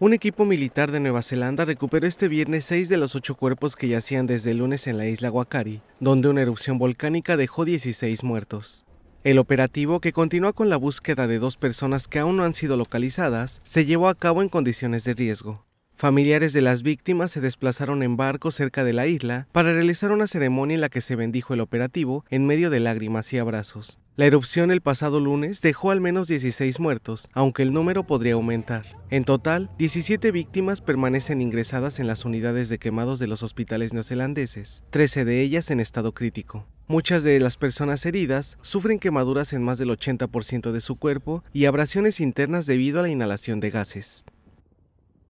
Un equipo militar de Nueva Zelanda recuperó este viernes seis de los ocho cuerpos que yacían desde el lunes en la isla Wakari, donde una erupción volcánica dejó 16 muertos. El operativo, que continúa con la búsqueda de dos personas que aún no han sido localizadas, se llevó a cabo en condiciones de riesgo. Familiares de las víctimas se desplazaron en barco cerca de la isla para realizar una ceremonia en la que se bendijo el operativo en medio de lágrimas y abrazos. La erupción el pasado lunes dejó al menos 16 muertos, aunque el número podría aumentar. En total, 17 víctimas permanecen ingresadas en las unidades de quemados de los hospitales neozelandeses, 13 de ellas en estado crítico. Muchas de las personas heridas sufren quemaduras en más del 80% de su cuerpo y abrasiones internas debido a la inhalación de gases.